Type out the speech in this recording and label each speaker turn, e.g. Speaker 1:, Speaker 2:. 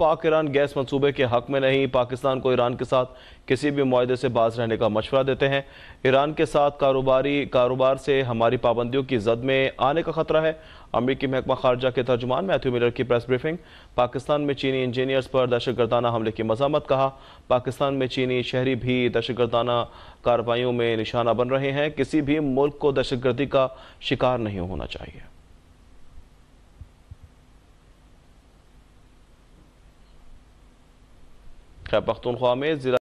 Speaker 1: पाक Iran gas मंसूबे के हक में नहीं पाकिस्तान को ईरान के साथ किसी भी माहे से बाज रहने का मशवरा देते हैं ईरान के साथ कारोबारी कारोबार से हमारी पाबंदियों की जद में आने का खतरा है अमरीकी महकमा खारजा के तर्जुमान मैथ्यू मिलर की प्रेस ब्रीफिंग पाकिस्तान में चीनी इंजीनियर्स पर दहशत गर्दाना हमले की मजामत कहा पाकिस्तान में चीनी शहरी भी दहशत गर्दाना कार्रवाइयों में निशाना बन रहे हैं किसी भी मुल्क को दहशत गर्दी का शिकार नहीं होना चाहिए
Speaker 2: خەبەختون خواامەیە زیرا